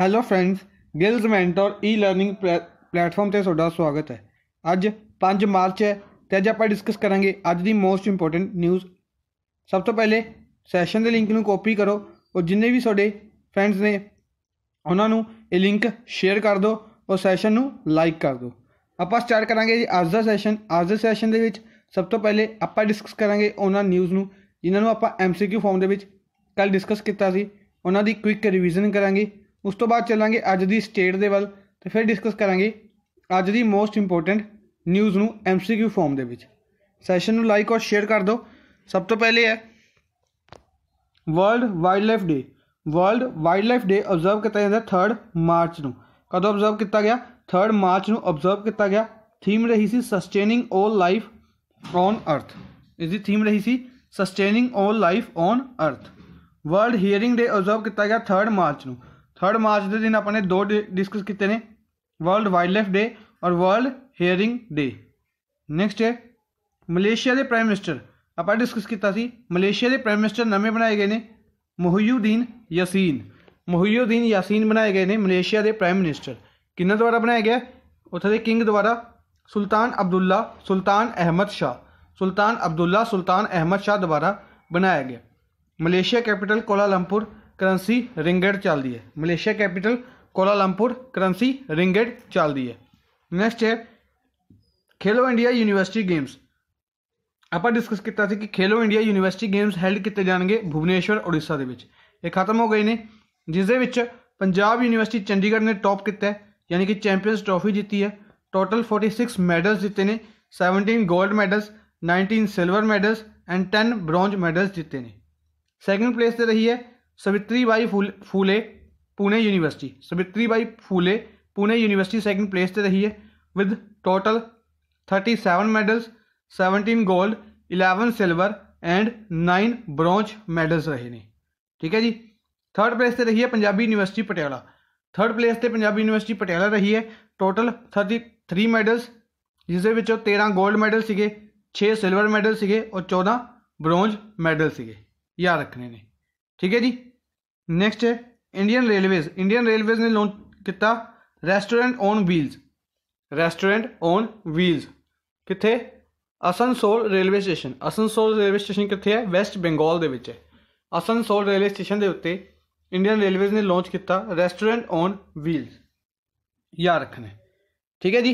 hello friends Gills mentor e learning platform ਤੇ ਤੁਹਾਡਾ ਸਵਾਗਤ ਹੈ ਅੱਜ 5 ਮਾਰਚ ਹੈ ਤੇ ਅੱਜ ਆਪਾਂ ਡਿਸਕਸ ਕਰਾਂਗੇ ਅੱਜ ਦੀ ਮੋਸਟ ਇੰਪੋਰਟੈਂਟ ਨਿਊਜ਼ ਸਭ ਤੋਂ ਪਹਿਲੇ ਸੈਸ਼ਨ ਦੇ ਲਿੰਕ ਨੂੰ ਕਾਪੀ ਕਰੋ ਔਰ ਜਿੰਨੇ ਵੀ ਤੁਹਾਡੇ ਫਰੈਂਡਸ ਨੇ ਉਹਨਾਂ ਨੂੰ ਇਹ ਲਿੰਕ ਸ਼ੇਅਰ ਕਰ ਦਿਓ ਔਰ ਸੈਸ਼ਨ ਨੂੰ ਲਾਈਕ ਕਰ ਦਿਓ ਆਪਾਂ ਸਟਾਰਟ ਕਰਾਂਗੇ ਜੀ ਅੱਜ ਦਾ ਸੈਸ਼ਨ ਅੱਜ ਦੇ ਸੈਸ਼ਨ ਦੇ ਵਿੱਚ ਸਭ ਤੋਂ ਪਹਿਲੇ ਆਪਾਂ ਡਿਸਕਸ ਕਰਾਂਗੇ ਉਹਨਾਂ ਨਿਊਜ਼ ਨੂੰ ਜਿਨ੍ਹਾਂ ਨੂੰ ਆਪਾਂ ਐਮਸੀਕਿਊ ਫਾਰਮ ਦੇ ਵਿੱਚ ਕੱਲ ਡਿਸਕਸ ਕੀਤਾ ਸੀ ਉਹਨਾਂ ਦੀ ਕੁਇਕ ਰਿਵੀਜ਼ਨ ਕਰਾਂਗੇ ਉਸ ਤੋਂ ਬਾਅਦ ਚੱਲਾਂਗੇ ਅੱਜ ਦੀ ਸਟੇਟ ਦੇ ਵੱਲ ਤੇ ਫਿਰ ਡਿਸਕਸ ਕਰਾਂਗੇ ਅੱਜ ਦੀ ਮੋਸਟ ਇੰਪੋਰਟੈਂਟ ਨਿਊਜ਼ ਨੂੰ ਐਮਸੀਕਿਊ ਫਾਰਮ ਦੇ ਵਿੱਚ ਸੈਸ਼ਨ ਨੂੰ ਲਾਈਕ ਔਰ ਸ਼ੇਅਰ ਕਰ ਦਿਓ ਸਭ ਤੋਂ ਪਹਿਲੇ ਹੈ world wildlife day world wildlife day observe ਕੀਤਾ ਜਾਂਦਾ 3 ਮਾਰਚ ਨੂੰ ਕਦੋਂ ਅਬਜ਼ਰਵ ਕੀਤਾ ਗਿਆ 3 ਮਾਰਚ ਨੂੰ ਅਬਜ਼ਰਵ ਕੀਤਾ ਗਿਆ ਥੀਮ ਰਹੀ ਸੀ ਸਸਟੇਨਿੰਗ 올 ਲਾਈਫ ਔਨ ਅਰਥ ਇਸ ਦੀ ਥੀਮ ਰਹੀ ਸੀ sustaining 올 life on earth world hearing day observe ਕੀਤਾ ਗਿਆ 3 ਮਾਰਚ ਨੂੰ थर्ड मार्च के दिन अपने दो डे डिस्कस किए हैं वर्ल्ड वाइल्डलाइफ डे और वर्ल्ड हेयरिंग डे नैक्सट है मलेशिया के प्राइम मिनिस्टर आप डिस्कस किया मलेशिया के प्राइम मिनिस्टर नवे बनाए गए हैं मोहयुद्दीन यासीन मोहयुद्दीन यासीन बनाए गए हैं मलेशिया के प्राइम मिनिस्टर कि द्वारा बनाया गया उतने किंग द्वारा सुल्तान अब्दुल्ला सुल्तान अहमद शाह सुल्तान अब्दुल्ला सुल्तान अहमद शाह द्वारा बनाया गया Malaysia capital Kuala Lumpur currency ringgit चलती है Malaysia capital Kuala Lumpur currency ringgit चलती है नैक्सट है खेलो इंडिया यूनिवर्सिटी गेम्स आप डिस्कस किया कि खेलो इंडिया यूनिवर्सिटी गेम्स हैल्ड किए जाएंगे भुवनेश्वर उड़ीसा के खत्म हो गए हैं जिस यूनिवर्सिटी चंडीगढ़ ने टॉप किया यानी कि चैंपियनस ट्रॉफी जीती है टोटल फोर्टी सिक्स मैडल्स जीते ने seventeen gold medals nineteen silver medals and ten bronze medals जीते ने सैकेंड प्लेस से रही है Savitri Bai Phule Pune university Bai Phule Pune university second place पर रही है with total thirty seven medals seventeen gold eleven silver and nine bronze medals रहे ने ठीक है जी थर्ड प्लेस पर रही है Punjabi university Patiala third place पर पंजाबी यूनिवर्सिटी पटियाला रही है टोटल थर्टी थ्री मैडल्स जिस तेरह गोल्ड मैडल से छे सिल्वर मैडल से और चौदह ब्रोंज मैडल से याद रखने ने ठीक है जी next Indian railways Indian railways ने लॉन्च किया restaurant on wheels restaurant on wheels कितने Asansol railway station Asansol railway station कितने है वैसट बंगाल के असनसोल रेलवे स्टेशन के उत्ते इंडियन रेलवेज़ ने लॉन्च किया रैसटोरेंट ऑन व्हील्स याद रखना है ठीक है जी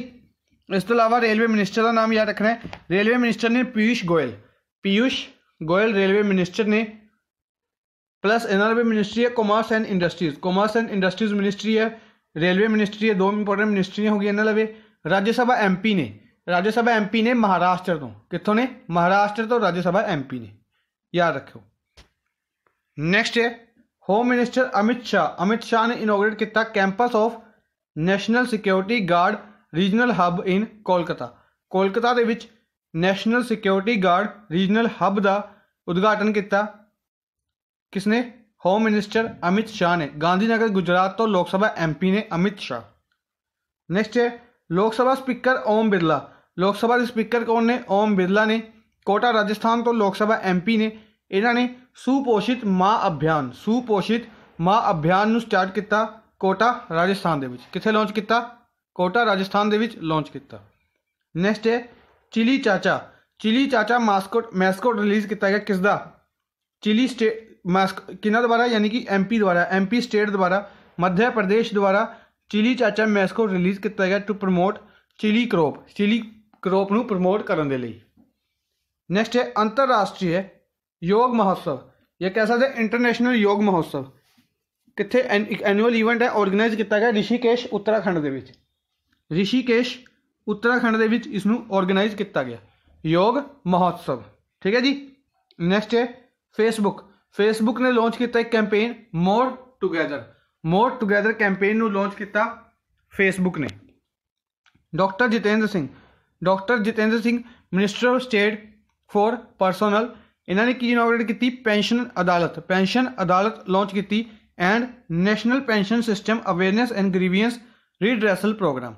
इस तो अलावा रेलवे मिनिस्टर का नाम याद रखना है रेलवे मिनिस्टर ने पीयूष गोयल पीयूष गोयल रेलवे मिनिस्टर ने प्लस एनआरबी मिनिस्ट्री है commerce and industries commerce and industries ministry है रेलवे मिनिस्ट्री है दो इंपॉर्टेंट मिनिस्ट्रियाँ होगी एनआरबी राज्यसभा पी ने राज्यसभा पी ने महाराष्ट्र तो कितों ने महाराष्ट्र तो राज्यसभा पी ने याद रखो नेक्स्ट है होम मिनिस्टर अमित शाह अमित शाह ने इनोग्रेट किया campus of national security guard regional hub in Kolkata Kolkata के national security guard regional hub का उद्घाटन किया किसने होम मिनिस्टर अमित शाह ने गांधीनगर गुजरात तो लोकसभा एमपी ने अमित शाह नेक्स्ट है लोकसभा स्पीकर ओम बिरला लोकसभा स्पीकर कौन ने ओम बिरला ने कोटा राजस्थान तो लोकसभा एमपी ने इन्होंने सुपोषित माँ अभियान सुपोषित माँ अभियान स्टार्ट किया कोटा राजस्थान के कितने लॉन्च किया कोटा राजस्थान के लॉन्च किया ਵਿੱਚ है चिली चाचा चिली चाचा ਚਾਚਾ ਚਿਲੀ रिलीज़ किया गया किसका चिली स्टेट मास्क किन्ना द्वारा यानी कि एमपी द्वारा एमपी स्टेट द्वारा मध्य प्रदेश द्वारा चिली चाचा मैस्को रिलीज किया गया to promote chilli crop chilli crop न प्रमोट करने के लिए नैक्सट है अंतरराष्ट्रीय योग महोत्सव यह कह सकते इंटरैशनल योग महोत्सव कितने एन, एक एनुअल ईवेंट है ऑर्गेनाइज किया गया ऋषिकेश उत्तराखंड ऋषिकेश उत्तराखंड के ऑर्गेनाइज किया गया योग महोत्सव ठीक है जी नैक्सट है फेसबुक ਫੇਸਬੁੱਕ ਨੇ ਲਾਂਚ ਕੀਤਾ ਇੱਕ campaign more together more together campaign ਨੂੰ ਲਾਂਚ ਕੀਤਾ ਫੇਸਬੁੱਕ ਨੇ doctor Jitendra Singh doctor Jitendra Singh minister of state for personnel ਇਹਨਾਂ ਨੇ ਕੀ ਇਨੋਗਰੇਟ ਕੀਤੀ ਪੈਨਸ਼ਨ ਅਦਾਲਤ ਪੈਨਸ਼ਨ ਅਦਾਲਤ ਲਾਂਚ ਕੀਤੀ and national pension system awareness and grievance redressal program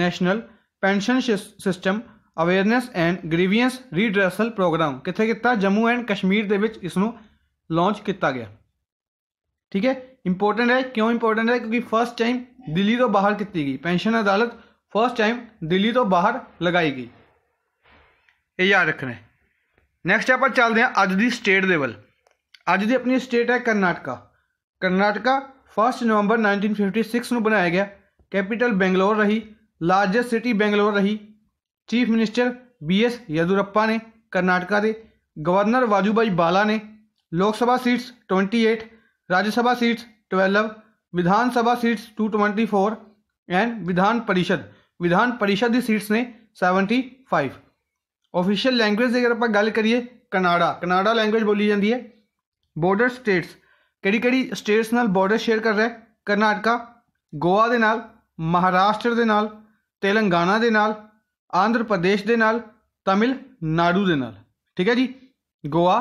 national pension system awareness and grievance redressal program ਕਿੱਥੇ ਕੀਤਾ ਜੰਮੂ ਐਂਡ ਕਸ਼ਮੀਰ ਦੇ ਵਿੱਚ ਇਸ ਨੂੰ लॉन्च किया गया ठीक है इंपोर्टेंट है क्यों इंपोर्टेंट है क्योंकि फर्स्ट टाइम दिल्ली तो बाहर की गई पेंशन अदालत फर्स्ट टाइम दिल्ली तो बाहर लगाई गई ये याद रखना है नेक्स्ट आप चलते हैं अज की स्टेट लेवल अज की अपनी स्टेट है करनाटका करनाटका फस्ट नवंबर नाइनटीन फिफ्टी सिक्स में बनाया गया कैपीटल बेंगलोर रही लार्जेस्ट सिटी बेंगलोर रही chief minister B S Yediyurappa ने करनाटका के गवर्नर वाजूभा बाला ने Lok Sabha seats twenty eight Rajya Sabha seats twelve Vidhan Sabha seats two twenty four and Vidhan Parishad विधान परिषद की सीट्स ने फाइव ऑफिशियल लैंग्वेज अगर आप गल करिए कनाडा कनाडा लैंग्वेज बोली जाती है बॉर्डर स्टेट्स कड़ी कड़ी स्टेट्स न बॉर्डर शेयर कर रहा है कर्नाटका गोवा के नाल महाराष्ट्र के नाल तेलंगाना के नाल आंध्र प्रदेश के नाल तमिलनाडु के नाल ठीक है जी गोवा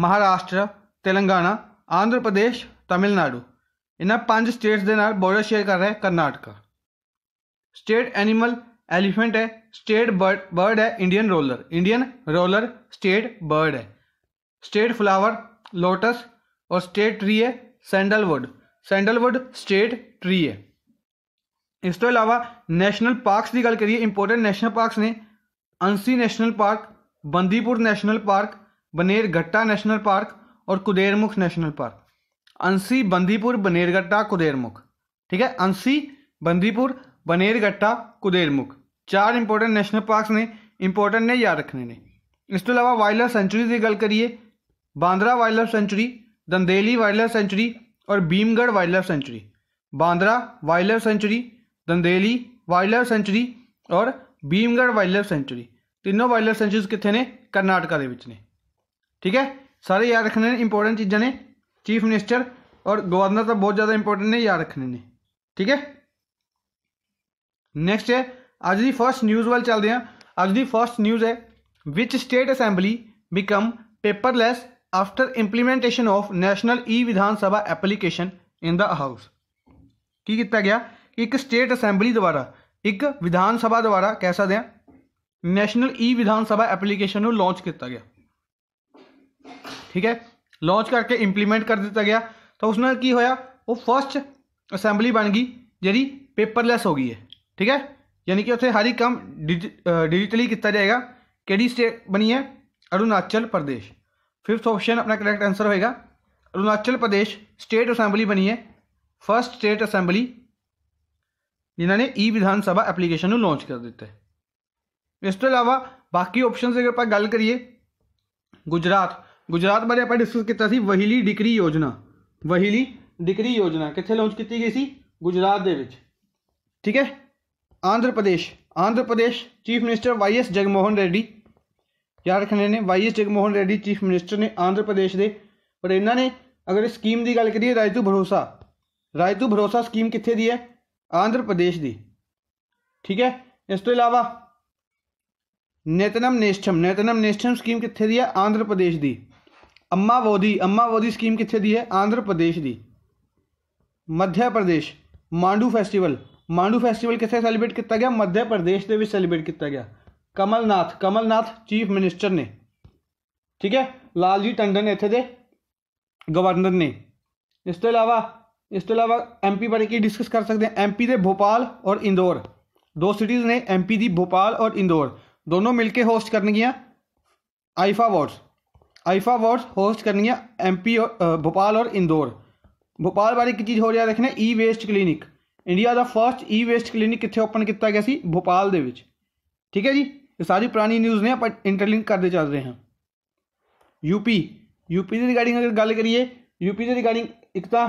महाराष्ट्र तेलंगाना आंध्र प्रदेश तमिलनाडु इन्हें पांच स्टेट्स के नाल बॉर्डर शेयर कर रहा है कर्नाटका स्टेट एनिमल एलिफेंट है स्टेट बर्ड बर्ड है Indian roller Indian roller state bird है स्टेट फ्लावर लोटस और स्टेट ट्री है सैंडलवुड सैंडलवुड स्टेट ट्री है इस तो अलावा नैशनल पार्कस की गल करिए इंपोर्टेंट नैशनल पार्कस ने Anshi national park Bandipur national park Bannerghatta national park और कुदेरमुख नेशनल पार्क अंसी बंदीपुर बनेरघट्टा कुदेरमुख ठीक है अंसी बंदीपुर बनेरघट्टा कुदेरमुख चार इंपॉर्टेंट नेशनल पार्क ने इंपॉर्टेंट ने याद रखने ने इस तो अलावा वाइल्ड लाइफ सेंचुरी की गल करिए Bhadra wild life sanctuary Dandeli wild life sanctuary और Bhimgad wild life sanctuary Bhadra wild life sanctuary Dandeli wild life sanctuary और भीमगढ़ वाइल्ड लाइफ सेंचुरी तीनों वाइल्ड लाइफ सेंचुरीज कितने ने कर्नाटका के ने ठीक है सारे याद रखने ने इंपॉर्टेंट चीज़ें ने चीफ मिनिस्टर और गवर्नर तो बहुत ज़्यादा इंपॉर्टेंट ने याद रखने ने ठीक है नेक्स्ट है अज की फर्स्ट न्यूज़ वाल चलते हैं अज की फर्स्ट न्यूज़ है which state assembly become paperless after implementation of national E Vidhan Sabha application in the house की किया गया एक स्टेट असैम्बली द्वारा एक विधानसभा द्वारा कह सकते हैं national E Vidhan Sabha application launch किया गया ठीक है लॉन्च करके इंप्लीमेंट कर दिया गया तो उसने की होया वो फर्स्ट असेंबली बन गई जी पेपरलैस हो गई है ठीक है यानी कि उसे हर एक काम डिजिटली किया जाएगा कि स्टेट बनी है अरुणाचल प्रदेश फिफ्थ ऑप्शन अपना करैक्ट आंसर होएगा अरुणाचल प्रदेश स्टेट असेंबली बनी है फर्स्ट स्टेट असेंबली जिन्होंने ई विधानसभा एप्लीकेशन लॉन्च कर दिता है इस तो अलावा बाकी ऑप्शन अगर आप गल करिए गुजरात ગુજરાત બારે આપણે સુકી તસી વહીલી ડિગ્રી યોજના વહીલી ડિગ્રી યોજના કਿੱਥੇ લોન્ચ ਕੀਤੀ ગઈ ਸੀ ગુજરાત ਦੇ ਵਿੱਚ ਠੀਕ ਹੈ ਆਂਧ્રપ્રદેશ ਆਂਧ્રપ્રદેશ ચીફ મિનિસ્ટર વાયએસ જગમોહન રેડી યાદ રાખને ને વાયએસ જગમોહન રેડી ચીફ મિનિસ્ટર ને આਂਧ્રપ્રદેશ દે બર ઇનાને અગર સ્કીમ દી ગલ કરીયે રાયતુ ભરોસા રાયતુ ભરોસા સ્કીમ કਿੱਥੇ دی હે આਂਧ્રપ્રદેશ દે ਠੀਕ ਹੈ ਇਸ ਤੋਂ ਇਲਾਵਾ નેતનમ નિષ્ઠમ નેતનમ નિષ્ઠમ સ્કીમ કਿੱਥੇ دی હે આਂਧ્રપ્રદેશ દે अम्मा वोदी अम्मा वोदी स्कीम कितने दी है आंध्र प्रदेश दी मध्य प्रदेश मांडू फेस्टिवल मांडू फेस्टिवल कितने सैलीब्रेट किया गया मध्य प्रदेश के सैलीब्रेट किया गया कमलनाथ कमलनाथ चीफ मिनिस्टर ने ठीक है लाल जी टंडन इतने के गवर्नर ने इस तो अलावा इस तो अलावा एम पी बारे की डिस्कस कर सकते हैं एम पी के भोपाल और इंदौर दो सिटीज़ ने एम पी दी भोपाल और इंदौर दोनों मिलकर होस्ट करनगियाँ IIFA awards IIFA awards host करनी है एमपी और भोपाल और इंदौर भोपाल बारे की चीज़ हो रहा देखने ई वेस्ट क्लीनिक इंडिया का फर्स्ट ई वेस्ट क्लीनिक कितने ओपन किया गया भोपाल के ठीक है जी ये सारी पुरानी न्यूज़ ने आप इंटरलिंक करते चल रहे हैं यूपी यूपी के रिगार्डिंग अगर गल करिए यूपी के रिगार्डिंग एक तो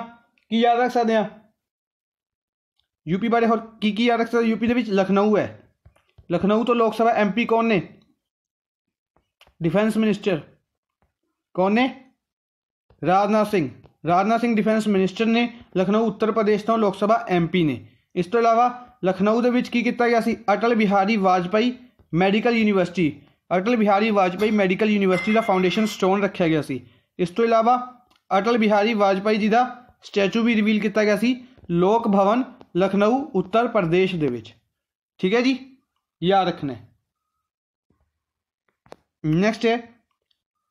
की याद रख सकते हैं यूपी बारे हो की याद रख सकते यूपी के लखनऊ है लखनऊ तो लोग सभा एम पी कौन ने डिफेंस मिनिस्टर कौन ने राजनाथ सिंह राजनाथ सिंह डिफेंस मिनिस्टर ने लखनऊ उत्तर प्रदेश तो लोग सभा एम पी ने इस तो अलावा लखनऊ के किया गया Atal Bihari Vajpayee medical university Atal Bihari Vajpayee medical university का फाउंडेशन स्टोन रखा गया सी इस तो अलावा अटल बिहारी वाजपेई जी का स्टैचू भी रिवील किया गया लोक भवन लखनऊ उत्तर प्रदेश के ठीक है जी याद रखना नैक्सट है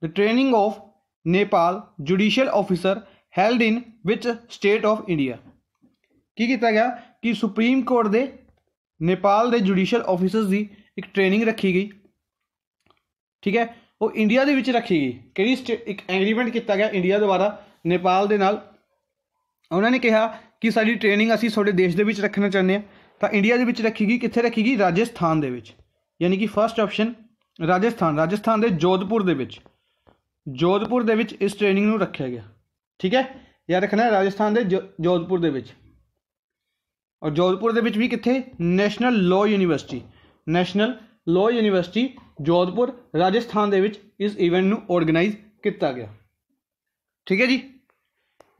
the training of Nepal judicial officer held in which state of India ਕੀ ਕੀਤਾ ਗਿਆ ਕਿ ਸੁਪਰੀਮ ਕੋਰਟ ਦੇ ਨੇਪਾਲ ਦੇ ਜੁਡੀਸ਼ੀਅਲ ਆਫੀਸਰਸ ਦੀ ਇੱਕ ਟ੍ਰੇਨਿੰਗ ਰੱਖੀ ਗਈ ਠੀਕ ਹੈ ਉਹ ਇੰਡੀਆ ਦੇ ਵਿੱਚ ਰੱਖੀ ਗਈ ਕਿਹੜੀ ਇੱਕ ਐਗਰੀਮੈਂਟ ਕੀਤਾ ਗਿਆ ਇੰਡੀਆ ਦੁਆਰਾ ਨੇਪਾਲ ਦੇ ਨਾਲ ਉਹਨਾਂ ਨੇ ਕਿਹਾ ਕਿ ਸਾਡੀ ਟ੍ਰੇਨਿੰਗ ਅਸੀਂ ਤੁਹਾਡੇ ਦੇਸ਼ ਦੇ ਵਿੱਚ ਰੱਖਣਾ ਚਾਹੁੰਦੇ ਆ ਤਾਂ ਇੰਡੀਆ ਦੇ ਵਿੱਚ ਰੱਖੀ ਗਈ ਕਿੱਥੇ ਰੱਖੀ ਗਈ ਰਾਜਸਥਾਨ ਦੇ ਵਿੱਚ ਯਾਨੀ ਕਿ ਫਰਸਟ ਆਪਸ਼ਨ ਰਾਜਸਥਾਨ ਰਾਜਸਥਾਨ ਦੇ ਜੋਧਪੁਰ ਦੇ ਵਿੱਚ ਜੋਧਪੁਰ ਦੇ ਵਿੱਚ ਇਸ ਟ੍ਰੇਨਿੰਗ ਨੂੰ ਰੱਖਿਆ ਗਿਆ ਠੀਕ ਹੈ ਯਾਦ ਰੱਖਣਾ ਰਾਜਸਥਾਨ ਦੇ ਜੋਧਪੁਰ ਦੇ ਵਿੱਚ ਔਰ ਜੋਧਪੁਰ ਦੇ ਵਿੱਚ ਵੀ ਕਿੱਥੇ national law university national law university Jodhpur Rajasthan ਦੇ ਵਿੱਚ ਇਸ ਇਵੈਂਟ ਨੂੰ ਆਰਗੇਨਾਈਜ਼ ਕੀਤਾ ਗਿਆ ਠੀਕ ਹੈ ਜੀ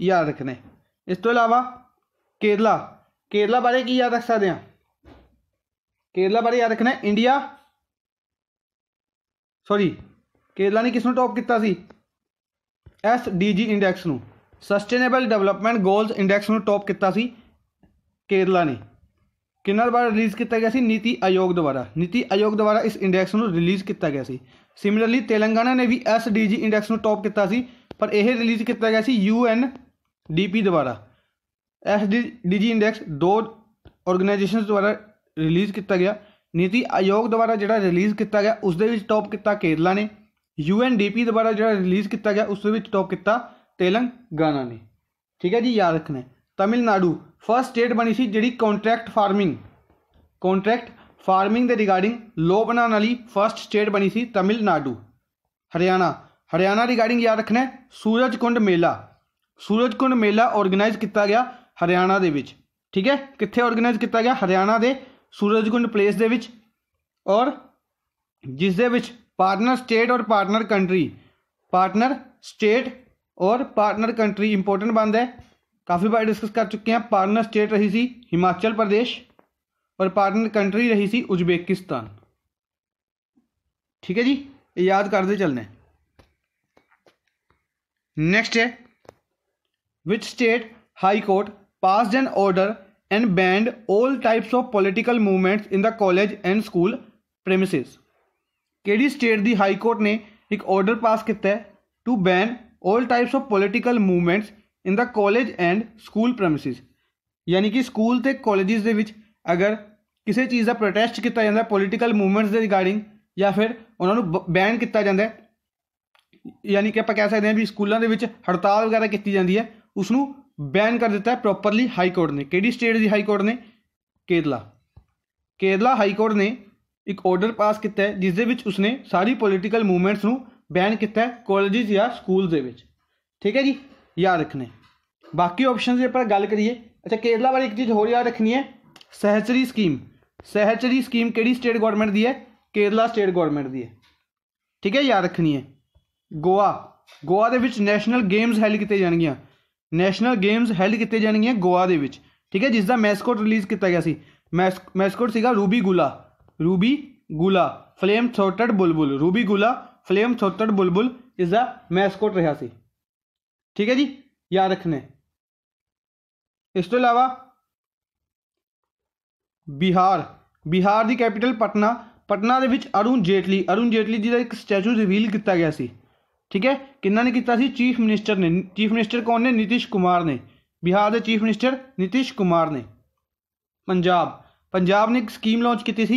ਯਾਦ ਰੱਖਣਾ ਇਸ ਤੋਂ ਇਲਾਵਾ ਕੇਰਲਾ ਕੇਰਲਾ ਬਾਰੇ ਕੀ ਯਾਦ ਰੱਖ ਸਕਦੇ ਆ ਕੇਰਲਾ ਬਾਰੇ ਯਾਦ ਰੱਖਣਾ ਇੰਡੀਆ ਸੌਰੀ ਕੇਰਲਾ ਨੇ ਕਿਸ ਨੂੰ ਟੌਪ ਕੀਤਾ ਸੀ ਐਸ ਜੀ ਇੰਡੈਕਸ ਨੂੰ ਸਸਟੇਨੇਬਲ ਡਿਵੈਲਪਮੈਂਟ ਗੋਲਸ ਇੰਡੈਕਸ ਨੂੰ ਟੌਪ ਕੀਤਾ ਸੀ ਕੇਰਲਾ ਨੇ ਕਿੰਨਾਂ ਵਾਰ ਰਿਲੀਜ਼ ਕੀਤਾ ਗਿਆ ਸੀ ਨੀਤੀ ਆਯੋਗ ਦੁਆਰਾ ਨੀਤੀ ਆਯੋਗ ਦੁਆਰਾ ਇਸ ਇੰਡੈਕਸ ਨੂੰ ਰਿਲੀਜ਼ ਕੀਤਾ ਗਿਆ ਸੀ ਸਿਮਿਲਰਲੀ ਤੇਲੰਗਾਨਾ ਨੇ ਵੀ ਐਸ ਜੀ ਇੰਡੈਕਸ ਨੂੰ ਟੌਪ ਕੀਤਾ ਸੀ ਪਰ ਇਹ ਰਿਲੀਜ਼ ਕੀਤਾ ਗਿਆ ਸੀ ਯੂ ਡੀ ਡੀਪੀ ਦੁਆਰਾ ਐਸ ਜੀ ਇੰਡੈਕਸ ਦੋ ਆਰਗੇਨਾਈਜੇਸ਼ਨਸ ਦੁਆਰਾ ਰਿਲੀਜ਼ ਕੀਤਾ ਗਿਆ ਨੀਤੀ ਆਯੋਗ ਦੁਆਰਾ ਜਿਹੜਾ ਰਿਲੀਜ਼ ਕੀਤਾ ਗਿਆ ਉਸ ਦੇ ਵਿੱਚ ਟੌਪ ਕੀਤਾ ਕੇਰਲਾ ਨੇ ਯੂਐਨਡੀਪੀ ਦੁਆਰਾ ਜਿਹੜਾ ਰਿਲੀਜ਼ ਕੀਤਾ ਗਿਆ ਉਸ ਦੇ ਵਿੱਚ ਟੌਪ ਕੀਤਾ ਤੇਲੰਗਾਨਾ ਨੇ ਠੀਕ ਹੈ ਜੀ ਯਾਦ ਰੱਖਣਾ ਤਮਿਲਨਾਡੂ ਫਰਸਟ ਸਟੇਟ ਬਣੀ ਸੀ ਜਿਹੜੀ ਕੰਟਰੈਕਟ ਫਾਰਮਿੰਗ ਕੰਟਰੈਕਟ ਫਾਰਮਿੰਗ ਦੇ ਰਿਗਾਰਡਿੰਗ ਲੋ ਬਣਾਉਣ ਵਾਲੀ ਫਰਸਟ ਸਟੇਟ ਬਣੀ ਸੀ ਤਮਿਲਨਾਡੂ ਹਰਿਆਣਾ ਹਰਿਆਣਾ ਰਿਗਾਰਡਿੰਗ ਯਾਦ ਰੱਖਣਾ ਸੂਰਜਕੁੰਡ ਮੇਲਾ ਸੂਰਜਕੁੰਡ ਮੇਲਾ ਆਰਗੇਨਾਈਜ਼ ਕੀਤਾ ਗਿਆ ਹਰਿਆਣਾ ਦੇ ਵਿੱਚ ਠੀਕ ਹੈ ਕਿੱਥੇ ਆਰਗੇਨਾਈਜ਼ ਕੀਤਾ ਗਿਆ ਹਰਿਆਣਾ ਦੇ ਸੂਰਜਕੁੰਡ ਪਲੇਸ ਦੇ ਵਿੱਚ ਔਰ ਜਿਸ ਦੇ ਵਿੱਚ पार्टनर स्टेट और पार्टनर कंट्री पार्टनर स्टेट और पार्टनर कंट्री इंपॉर्टेंट बंद है काफ़ी बार डिस्कस कर चुके हैं पार्टनर स्टेट रही सी हिमाचल प्रदेश और पार्टनर कंट्री रही सी उज्बेकिस्तान ठीक है जी याद करते चलने नेक्स्ट है which state high court pass an order and banned all types of political movements in the college and school premises ਕਿਹੜੀ ਸਟੇਟ ਦੀ ਹਾਈ ਕੋਰਟ ਨੇ ਇੱਕ ਆਰਡਰ ਪਾਸ ਕੀਤਾ to ban 올 types of political movements in the college and school premises ਯਾਨੀ ਕਿ school ਤੇ colleges ਦੇ ਵਿੱਚ ਅਗਰ ਕਿਸੇ ਚੀਜ਼ ਦਾ ਪ੍ਰੋਟੈਸਟ ਕੀਤਾ ਜਾਂਦਾ ਪੋਲਿਟੀਕਲ ਮੂਵਮੈਂਟਸ ਦੇ ਰਿਗਾਰਡਿੰਗ ਜਾਂ ਫਿਰ ਉਹਨਾਂ ਨੂੰ ਬੈਨ ਕੀਤਾ ਜਾਂਦਾ ਯਾਨੀ ਕਿ ਆਪਾਂ ਕਹਿ ਸਕਦੇ ਹਾਂ ਵੀ ਸਕੂਲਾਂ ਦੇ ਵਿੱਚ ਹੜਤਾਲ ਵਗੈਰਾ ਕੀਤੀ ਜਾਂਦੀ ਹੈ ਉਸ ਨੂੰ ਬੈਨ ਕਰ ਦਿੱਤਾ ਹੈ ਪ੍ਰੋਪਰਲੀ ਹਾਈ ਕੋਰਟ ਨੇ ਕਿਹੜੀ ਸਟੇਟ ਦੀ ਹਾਈ ਕੋਰਟ ਨੇ ਕੇਰਲਾ ਕੇਰਲਾ ਹਾਈ ਕੋਰਟ ਨੇ ਇੱਕ ਆਰਡਰ ਪਾਸ ਕੀਤਾ ਹੈ ਜਿਸ ਦੇ ਵਿੱਚ ਉਸਨੇ ਸਾਰੀ ਪੋਲੀਟੀਕਲ ਮੂਵਮੈਂਟਸ ਨੂੰ ਬੈਨ ਕੀਤਾ ਹੈ ਕਾਲਜਸ ਜਾਂ ਸਕੂਲਸ ਦੇ ਵਿੱਚ ਠੀਕ ਹੈ ਜੀ ਯਾਦ ਰੱਖਣੇ ਬਾਕੀ ਆਪਸ਼ਨਸ ਦੇ ਉੱਪਰ ਗੱਲ ਕਰੀਏ ਅੱਛਾ ਕੇਰਲਾ ਵਾਲੀ ਇੱਕ ਚੀਜ਼ ਹੋਰ ਯਾਦ ਰੱਖਣੀ ਹੈ ਸਹਿਚਰੀ ਸਕੀਮ ਸਹਿਚਰੀ ਸਕੀਮ ਕਿਹੜੀ ਸਟੇਟ ਗਵਰਨਮੈਂਟ ਦੀ ਹੈ ਕੇਰਲਾ ਸਟੇਟ ਗਵਰਨਮੈਂਟ ਦੀ ਹੈ ਠੀਕ ਹੈ ਯਾਦ ਰੱਖਣੀ ਹੈ ਗੋਆ ਗੋਆ ਦੇ ਵਿੱਚ ਨੈਸ਼ਨਲ ਗੇਮਸ ਹੈਲਡ ਕੀਤੇ ਜਾਣਗੀਆਂ ਨੈਸ਼ਨਲ ਗੇਮਸ ਹੈਲਡ ਕੀਤੇ ਜਾਣਗੀਆਂ ਗੋਆ ਦੇ ਵਿੱਚ ਠੀਕ ਹੈ ਜਿਸ ਦਾ ਮੈਸਕਟ ਰਿਲੀਜ਼ ਕੀਤਾ ਗਿਆ ਸੀ ਮੈਸਕਟ ਸੀਗਾ Rubigula Rubigula flame throated bulbul Rubigula flame throated bulbul is the mascot रहा सी ठीक है जी याद रखने इस तो अलावा बिहार बिहार की कैपिटल पटना पटना के अरुण जेटली अरुण जेटली जी का एक स्टैचू रिवील किया गया सी ठीक है कि ने किया चीफ मिनिस्टर ने चीफ मिनिस्टर कौन ने नीतीश कुमार ने बिहार के चीफ मिनिस्टर नीतीश कुमार ने पंजाब पंजाब ने एक स्कीम लॉन्च की थी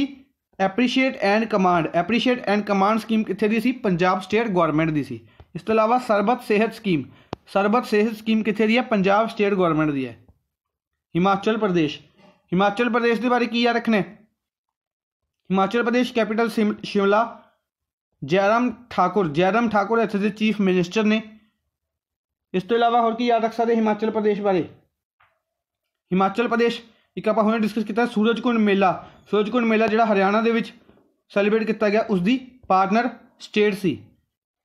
appreciate and command appreciate and command scheme कितने की सी पंजाब स्टेट गौरमेंट की सी इस तो अलावा सरबत सेहत स्कीम सरबत सेहत स्कीम कितने की है पंजाब स्टेट गौरमेंट की है हिमाचल प्रदेश हिमाचल प्रदेश के बारे की याद रखने हिमाचल प्रदेश कैपीटल कैपिटल शिमला जयराम ठाकुर जयराम ठाकुर इतने के चीफ मिनिस्टर ने इस तो अलावा होर की याद रख सकते हिमाचल प्रदेश बारे हिमाचल प्रदेश एक आप हमने ਡਿਸਕਸ किया ਸੂਰਜਕੁੰਡ ਮੇਲਾ ਸੂਰਜਕੁੰਡ ਮੇਲਾ ਜਿਹੜਾ ਹਰਿਆਣਾ ਦੇ ਵਿੱਚ ਸੈਲੀਬ੍ਰੇਟ ਕੀਤਾ ਗਿਆ ਉਸ ਦੀ ਪਾਰਟਨਰ ਸਟੇਟ ਸੀ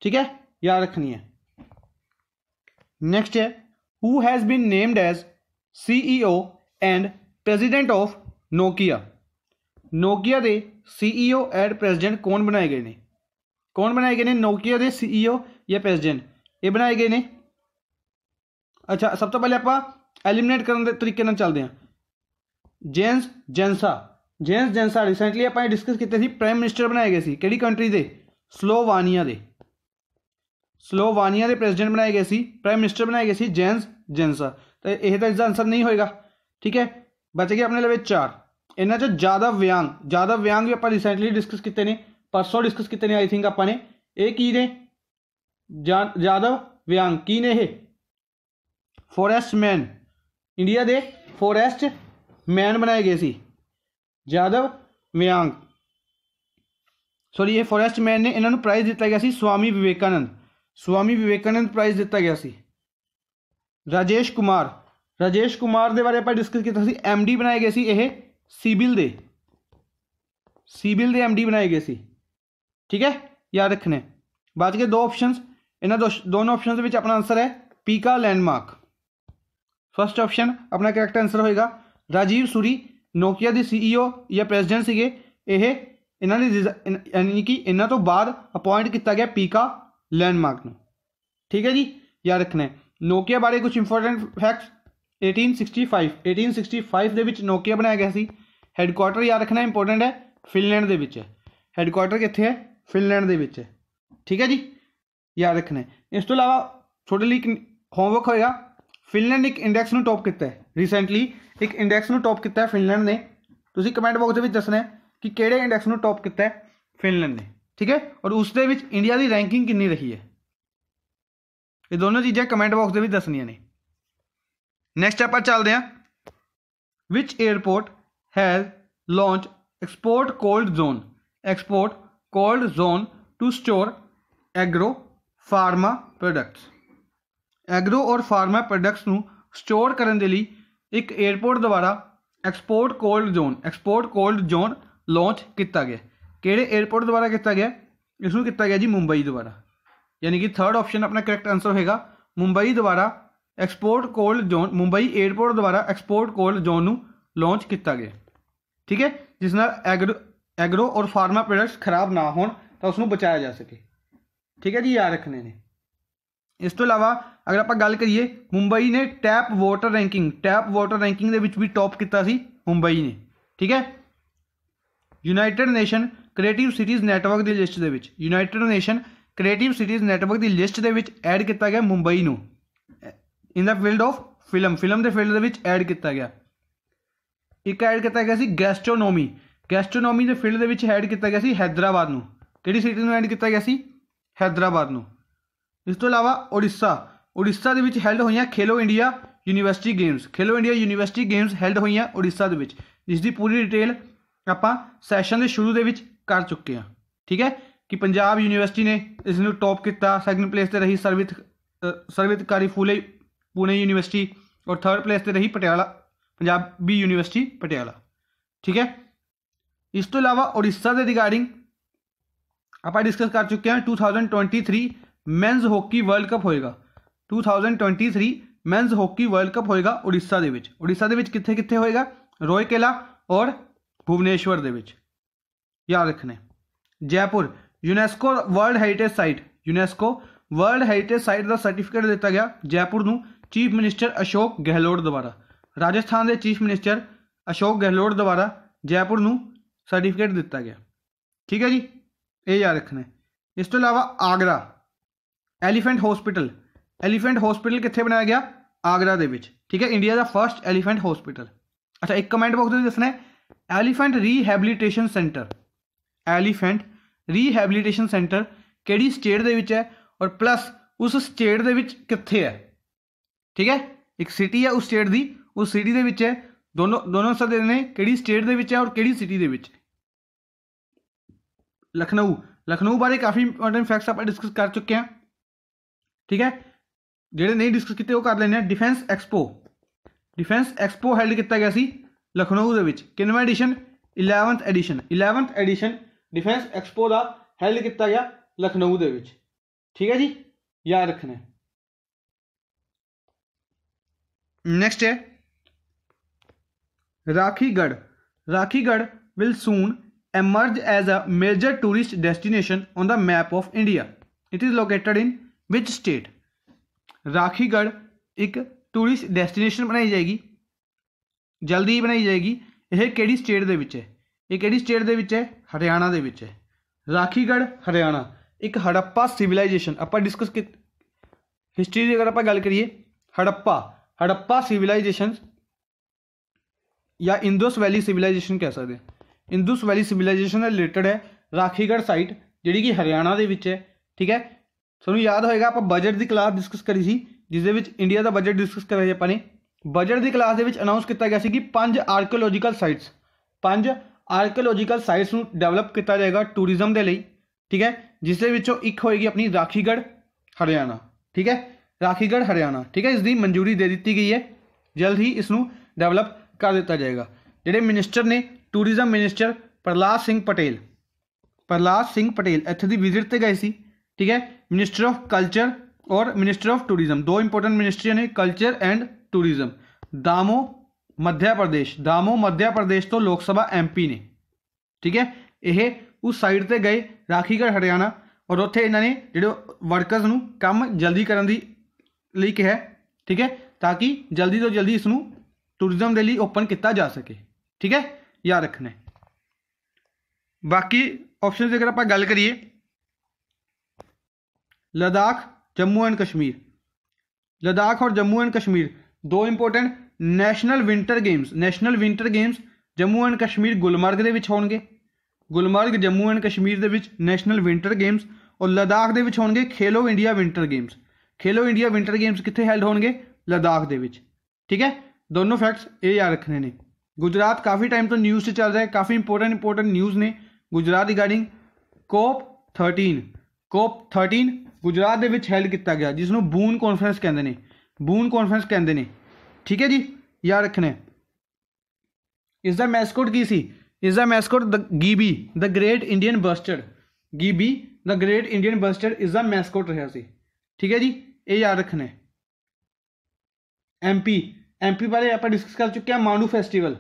ठीक है याद रखनी है नैक्सट है who has been named as C CEO and president of Nokia Nokia के सी सीईओ एंड प्रेजिडेंट कौन बनाए गए ने कौन बनाए गए ने नोकिया के सीईओ या प्रेसिडेंट ये बनाए गए ने अच्छा सब तो पहले आप एलिमिनेट करने के तरीके चलते हैं जेन्स जेन्सा जेन्स जेन्सा रिसेंटली ਆਪਾਂ ਡਿਸਕਸ ਕੀਤੇ ਸੀ ਪ੍ਰਾਈਮ ਮਿਨਿਸਟਰ ਬਣਾਏ ਗਏ ਸੀ ਕਿਹੜੀ ਕੰਟਰੀ ਦੇ ਸਲੋਵਾਨੀਆ ਦੇ ਸਲੋਵਾਨੀਆ ਦੇ ਪ੍ਰੈਜ਼ੀਡੈਂਟ ਬਣਾਏ ਗਏ ਸੀ ਪ੍ਰਾਈਮ ਮਿਨਿਸਟਰ ਬਣਾਏ ਗਏ ਸੀ ਜੈਨਸ ਜੈਨਸਾ ਤੇ ਇਹ ਤਾਂ ਇਸਦਾ ਆਨਸਰ ਨਹੀਂ ਹੋਏਗਾ ਠੀਕ ਹੈ ਬਚ ਗਏ ਆਪਣੇ ਲਵੇ ਚਾਰ ਇਹਨਾਂ ਚੋਂ ਜ਼ਿਆਦਾ ਵਿਆਂਗ ਜ਼ਿਆਦਾ ਵਿਆਂਗ ਵੀ ਆਪਾਂ ਰੀਸੈਂਟਲੀ ਡਿਸਕਸ ਕੀਤੇ ਨੇ ਪਰਸੋਂ ਡਿਸਕਸ ਕੀਤੇ ਨੇ ਆਈ ਥਿੰਕ ਆਪਾਂ ਨੇ ਇਹ ਕੀ ਨੇ ਜ਼ਿਆਦਾ ਵਿਆਂਗ ਕੀ ਨੇ ਇਹ ਫੋਰੈਸਟ ਮੈਨ ਇੰਡੀਆ ਦੇ ਫੋਰੈਸਟ मैन बनाए गए सी यादव व्यांग सॉरी ये फॉरेस्ट मैन ने इन्हों प्राइज दिता गया सी स्वामी विवेकानंद स्वामी विवेकानंद प्राइज दिता गया सी राजेश कुमार राजेश कुमार के बारे आप डिस्कस किया एम डी बनाए गए यह सीबिल दे सीबिल दे एम डी बनाए गए सी ठीक है याद रखने बाद के दो ऑप्शन इन दो दोनों ऑप्शन अपना आंसर है पीका लैंडमार्क फर्स्ट ऑप्शन अपना करैक्ट आंसर होएगा ਰਾਜੀਵ ਸੂਰੀ ਨੋਕੀਆ ਦੇ ਸੀਈਓ e ਜਾਂ ਪ੍ਰੈਜ਼ੀਡੈਂਟ ਸੀਗੇ ਇਹ ਇਹਨਾਂ ਦੇ ਯਾਨੀ ਕਿ ਇਹਨਾਂ ਤੋਂ ਬਾਅਦ ਅਪਾਇੰਟ ਕੀਤਾ ਗਿਆ ਪੀਕਾ ਲੈਂਡਮਾਰਕ ਨੂੰ ਠੀਕ ਹੈ ਜੀ ਯਾਦ ਰੱਖਣਾ ਨੋਕੀਆ ਬਾਰੇ ਕੁਝ ਇੰਪੋਰਟੈਂਟ ਫੈਕਟਸ 1865 1865 ਦੇ ਵਿੱਚ ਨੋਕੀਆ ਬਣਾਇਆ ਗਿਆ ਸੀ ਹੈੱਡਕੁਆਟਰ ਯਾਦ ਰੱਖਣਾ ਇੰਪੋਰਟੈਂਟ ਹੈ ਫਿਨਲੈਂਡ ਦੇ ਵਿੱਚ ਹੈ ਹੈੱਡਕੁਆਟਰ ਕਿੱਥੇ ਹੈ ਫਿਨਲੈਂਡ ਦੇ ਵਿੱਚ ਹੈ ਠੀਕ ਹੈ ਜੀ ਯਾਦ ਰੱਖਣਾ ਇਸ ਤੋਂ ਇਲਾਵਾ ਤੁਹਾਡੇ ਲਈ ਇੱਕ ਹੋਮਵਰਕ ਹੋਏਗਾ ਫਿਨਲੈਂਡ ਇੱਕ ਇੰਡੈਕਸ ਨੂੰ ਟੌਪ ਕੀਤਾ ਹੈ ਰੀਸੈਂਟਲੀ ਇੱਕ ਇੰਡੈਕਸ ਨੂੰ ਟੌਪ ਕੀਤਾ ਹੈ ਫਿਨਲੈਂਡ ਨੇ ਤੁਸੀਂ ਕਮੈਂਟ ਬਾਕਸ ਦੇ ਵਿੱਚ ਦੱਸਣਾ ਕਿ ਕਿਹੜੇ ਇੰਡੈਕਸ ਨੂੰ ਟੌਪ ਕੀਤਾ ਹੈ ਫਿਨਲੈਂਡ ਨੇ ਠੀਕ ਹੈ ਔਰ ਉਸ ਦੇ ਵਿੱਚ ਇੰਡੀਆ ਦੀ ਰੈਂਕਿੰਗ ਕਿੰਨੀ ਰਹੀ ਹੈ ਇਹ ਦੋਨੋਂ ਚੀਜ਼ਾਂ ਕਮੈਂਟ ਬਾਕਸ ਦੇ ਵਿੱਚ ਦੱਸਣੀਆਂ ਨੇ ਨੈਕਸਟ ਆਪਾਂ ਚੱਲਦੇ ਹਾਂ which airport has launch export cold zone export cold zone to store agro pharma products agro ਔਰ ਫਾਰਮਾ ਪ੍ਰੋਡਕਟਸ ਨੂੰ ਸਟੋਰ ਕਰਨ ਦੇ ਲਈ ਇੱਕ 에어ਪੋਰਟ ਦੁਆਰਾ export cold zone export cold zone launch ਕੀਤਾ ਗਿਆ ਕਿਹੜੇ 에어ਪੋਰਟ ਦੁਆਰਾ ਕੀਤਾ ਗਿਆ ਇਸ ਨੂੰ ਕੀਤਾ ਗਿਆ ਜੀ ਮੁੰਬਈ ਦੁਆਰਾ ਯਾਨੀ ਕਿ ਥਰਡ ਆਪਸ਼ਨ ਆਪਣਾ ਕਰੈਕਟ ਆਨਸਰ ਹੋਏਗਾ ਮੁੰਬਈ ਦੁਆਰਾ export cold zone Mumbai airport ਦੁਆਰਾ ਐਕਸਪੋਰਟ ਕੋਲਡ ਜ਼ੋਨ ਨੂੰ ਲਾਂਚ ਕੀਤਾ ਗਿਆ ਠੀਕ ਹੈ ਜਿਸ ਨਾਲ ਐਗਰੋ ਐਗਰੋ ਔਰ ਫਾਰਮਾ ਪ੍ਰੋਡਕਟਸ ਖਰਾਬ ਨਾ ਹੋਣ ਤਾਂ ਉਸ ਨੂੰ ਬਚਾਇਆ ਜਾ ਸਕੇ ਠੀਕ ਹੈ ਜੀ ਯਾਦ ਰੱਖਣੇ ਨੇ ਇਸ ਤੋਂ ਇਲਾਵਾ ਅਗਰ ਆਪਾਂ ਗੱਲ ਕਰੀਏ ਮੁੰਬਈ ਨੇ tap water ranking tap water ranking ਦੇ ਵਿੱਚ ਵੀ ਟੌਪ ਕੀਤਾ ਸੀ ਮੁੰਬਈ ਨੇ ਠੀਕ ਹੈ united nation creative cities network ਦੀ ਲਿਸਟ ਦੇ ਵਿੱਚ united nation creative cities network ਦੀ ਲਿਸਟ ਦੇ ਵਿੱਚ ਐਡ ਕੀਤਾ ਗਿਆ ਮੁੰਬਈ ਨੂੰ in the field of film film ਦੇ ਫੀਲਡ ਦੇ ਵਿੱਚ ਐਡ ਕੀਤਾ ਗਿਆ ਇੱਕ ਐਡ ਕੀਤਾ ਗਿਆ ਸੀ ਗੈਸਟ੍ਰੋਨੋਮੀ ਗੈਸਟ੍ਰੋਨੋਮੀ ਦੇ ਫੀਲਡ ਦੇ ਵਿੱਚ ਐਡ ਕੀਤਾ ਗਿਆ ਸੀ ਹైదరాబాద్ ਨੂੰ ਕਿਹੜੀ ਸਿਟੀ ਨੂੰ ਐਡ ਕੀਤਾ ਗਿਆ ਸੀ ਹైదరాబాద్ ਨੂੰ ਇਸ ਤੋਂ ਇਲਾਵਾ ਓਡੀਸ਼ਾ ਓਡੀਸ਼ਾ ਦੇ ਵਿੱਚ ਹੈਲਡ ਹੋਈਆਂ Khelo India university games Khelo India university games held ਹੋਈਆਂ ਓਡੀਸ਼ਾ ਦੇ ਵਿੱਚ ਜਿਸ ਦੀ ਪੂਰੀ ਡਿਟੇਲ ਆਪਾਂ ਸੈਸ਼ਨ ਦੇ ਸ਼ੁਰੂ ਦੇ ਵਿੱਚ ਕਰ ਚੁੱਕੇ ਹਾਂ ਠੀਕ ਹੈ ਕਿ ਪੰਜਾਬ ਯੂਨੀਵਰਸਿਟੀ ਨੇ ਇਸ ਨੂੰ ਟੌਪ ਕੀਤਾ ਸੈਕੰਡ ਪਲੇਸ ਤੇ ਰਹੀ ਸਰਵਿਤ ਸਰਵਿਤਕਾਰੀ ਫੂਲੇ ਪੁणे ਯੂਨੀਵਰਸਿਟੀ ਔਰ ਥਰਡ ਪਲੇਸ ਤੇ ਰਹੀ ਪਟਿਆਲਾ ਪੰਜਾਬੀ ਯੂਨੀਵਰਸਿਟੀ ਪਟਿਆਲਾ ਠੀਕ ਹੈ ਇਸ ਤੋਂ ਇਲਾਵਾ ਓਡੀਸ਼ਾ ਦੇ ਰਿਗਾਰਡਿੰਗ ਆਪਾਂ ਡਿਸਕਸ ਕਰ ਚੁੱਕੇ ਹਾਂ 2023 ਮੈਨਸ ਹਾਕੀ ਵਰਲਡ ਕੱਪ ਹੋਏਗਾ 2023 ਮੈਨਸ ਹਾਕੀ ਵਰਲਡ ਕੱਪ ਹੋਏਗਾ ਉੜੀਸਾ ਦੇ ਵਿੱਚ ਉੜੀਸਾ ਦੇ ਵਿੱਚ ਕਿੱਥੇ ਕਿੱਥੇ ਹੋਏਗਾ ਰੋਇਕੇਲਾ ਔਰ ਭੁਵਨੇਸ਼ਵਰ ਦੇ ਵਿੱਚ ਯਾਦ ਰੱਖਣਾ Jaipur UNESCO world heritage site UNESCO world heritage site ਦਾ ਸਰਟੀਫਿਕੇਟ ਦਿੱਤਾ ਗਿਆ ਜੈਪੁਰ ਨੂੰ ਚੀਫ ਮਿਨਿਸਟਰ ਅਸ਼ੋਕ ਗਹਿਲੋਤ ਦੁਆਰਾ ਰਾਜਸਥਾਨ ਦੇ ਚੀਫ ਮਿਨਿਸਟਰ ਅਸ਼ੋਕ ਗਹਿਲੋਤ ਦੁਆਰਾ ਜੈਪੁਰ ਨੂੰ ਸਰਟੀਫਿਕੇਟ ਦਿੱਤਾ ਗਿਆ ਠੀਕ ਹੈ ਜੀ ਇਹ ਯਾਦ ਰੱਖਣਾ ਇਸ ਤੋਂ ਇਲਾਵਾ Agra elephant hospital elephant hospital कितने बनाया गया आगरा के ठीक है इंडिया का फर्स्ट एलीफेंट होस्पिटल अच्छा एक कमेंट बॉक्स दसना है elephant rehabilitation centre elephant rehabilitation centre कि स्टेट के और प्लस उस स्टेट कि है ठीक है एक सिटी है उस स्टेट की उस सिटी के दोनों दोनों आंसर देने कि स्टेट के और कि सिटी के लखनऊ लखनऊ बारे काफ़ी इंपॉर्टेंट फैक्ट्स आप डिस्कस कर चुके हैं ठीक है जेडे नहीं डिस्कस किए कर लें defence expo defence expo held किया गया लखनऊ केवें edition eleventh edition eleventh edition defence expo का हैल्ड किया गया लखनऊ ठीक है जी याद रखना नैक्सट है Rakhigarhi Rakhigarhi will soon emerge as a major tourist destination on the map of India it is located in which state Rakhigarhi ਇੱਕ ਟੂਰਿਸਟ ਡੈਸਟੀਨੇਸ਼ਨ ਬਣਾਈ ਜਾਏਗੀ ਜਲਦੀ ਹੀ ਬਣਾਈ ਜਾਏਗੀ ਇਹ ਕਿਹੜੀ ਸਟੇਟ ਦੇ ਵਿੱਚ ਹੈ ਇਹ ਕਿਹੜੀ ਸਟੇਟ ਦੇ ਵਿੱਚ ਹੈ ਹਰਿਆਣਾ ਦੇ ਵਿੱਚ ਹੈ ਰਾਖੀਗੜ੍ਹ ਹਰਿਆਣਾ ਇੱਕ ਹੜੱਪਾ ਸਿਵਲਾਈਜੇਸ਼ਨ ਆਪਾਂ ਡਿਸਕਸ ਕੀ ਹਿਸਟਰੀ ਦੀ ਅਗਰ ਆਪਾਂ ਗੱਲ ਕਰੀਏ ਹੜੱਪਾ ਹੜੱਪਾ ਸਿਵਲਾਈਜੇਸ਼ਨ या इंदुस वैली सिविलाइजेशन कह सकते हैं इंदुस वैली सिविलाइजेशन रिलेटेड है राखीगढ़ साइट जी कि हरियाणा के है ठीक है ਤੁਹਾਨੂੰ ਯਾਦ ਹੋਏਗਾ ਆਪਾਂ ਬਜਟ ਦੀ ਕਲਾਸ ਡਿਸਕਸ ਕਰੀ ਸੀ ਜਿਸ ਦੇ ਵਿੱਚ ਇੰਡੀਆ ਦਾ ਬਜਟ ਡਿਸਕਸ ਕਰਿਆ ਸੀ ਆਪਾਂ ਨੇ ਬਜਟ ਦੀ ਕਲਾਸ ਦੇ ਵਿੱਚ ਅਨਾਉਂਸ ਕੀਤਾ ਗਿਆ ਸੀ ਕਿ ਪੰਜ ਆਰਕੀਓਲੋਜੀਕਲ ਸਾਈਟਸ ਪੰਜ ਆਰਕੀਓਲੋਜੀਕਲ ਸਾਈਟਸ ਨੂੰ ਡਿਵੈਲਪ ਕੀਤਾ ਜਾਏਗਾ ਟੂਰਿਜ਼ਮ ਦੇ ਲਈ ਠੀਕ ਹੈ ਜਿਸ ਦੇ ਵਿੱਚੋਂ ਇੱਕ ਹੋਏਗੀ ਆਪਣੀ ਰਾਖੀਗੜ ਹਰਿਆਣਾ ਠੀਕ ਹੈ ਰਾਖੀਗੜ ਹਰਿਆਣਾ ਠੀਕ ਹੈ ਇਸ ਦੀ ਮਨਜ਼ੂਰੀ ਦੇ ਦਿੱਤੀ ਗਈ ਹੈ ਜਲਦ ਹੀ ਇਸ ਨੂੰ ਡਿਵੈਲਪ ਕਰ ਦਿੱਤਾ ਜਾਏਗਾ ਜਿਹੜੇ ਮਿਨਿਸਟਰ ਨੇ ਟੂਰਿਜ਼ਮ ਮਿਨਿਸਟਰ ਪ੍ਰਲਾਦ ਸਿੰਘ ਪਟੇਲ ਪ੍ਰਲਾਦ ਸਿੰਘ ਪਟੇਲ ਇੱਥੇ ਦੀ ਵਿਜ਼ਿਟ ਤੇ ਗਏ ਸੀ ठीक है मिनिस्टर ऑफ कल्चर और मिनिस्टर ऑफ टूरिज्म दो इंपॉर्टेंट मिनिस्ट्री है कल्चर एंड टूरिज्म दामो मध्य प्रदेश दामो मध्य प्रदेश तो लोकसभा पी ने ठीक है यह उस साइड से गए राखीगढ़ हरियाणा और उत्थे इन्होंने जो वर्कर्स कम जल्दी करने की लिए कहा ठीक है ताकि जल्दी तो जल्दी इस टूरिज्म के लिए ओपन किया जा सके ठीक है याद रखना बाकी ऑप्शन अगर आप गल करिए लद्दाख जम्मू एंड कश्मीर लद्दाख और जम्मू एंड कश्मीर दो important national winter games national winter games Jammu and Kashmir Gulmarg के हो गए गुलमर्ग जम्मू एंड कश्मीर के नैशनल विंटर गेम्स और लद्दाख के हो गए Khelo India winter games Khelo India winter games कितने हैल्ड हो गए लद्दाख के ठीक है दोनों फैक्ट्स ये याद रखने ने गुजरात काफ़ी टाइम तो न्यूज़ से चल रहा है काफ़ी इंपोर्टेंट इंपोर्टेंट न्यूज़ ने Gujarat regarding COP thirteen COP thirteen Gujarat के हैल्ड किया गया जिसनों बून कॉन्फ्रेंस कहें बून कॉन्फ्रेंस कहें ठीक है जी याद रखना इसका मैसकोट की सी इसका mascot the Gibi the great Indian bustard Gibi the great Indian bustard इसका मैसकोट रहा है ठीक है जी ये याद रखना एम पी एम पी बारे आप डिस्कस कर चुके हैं मांडू फैसटिवल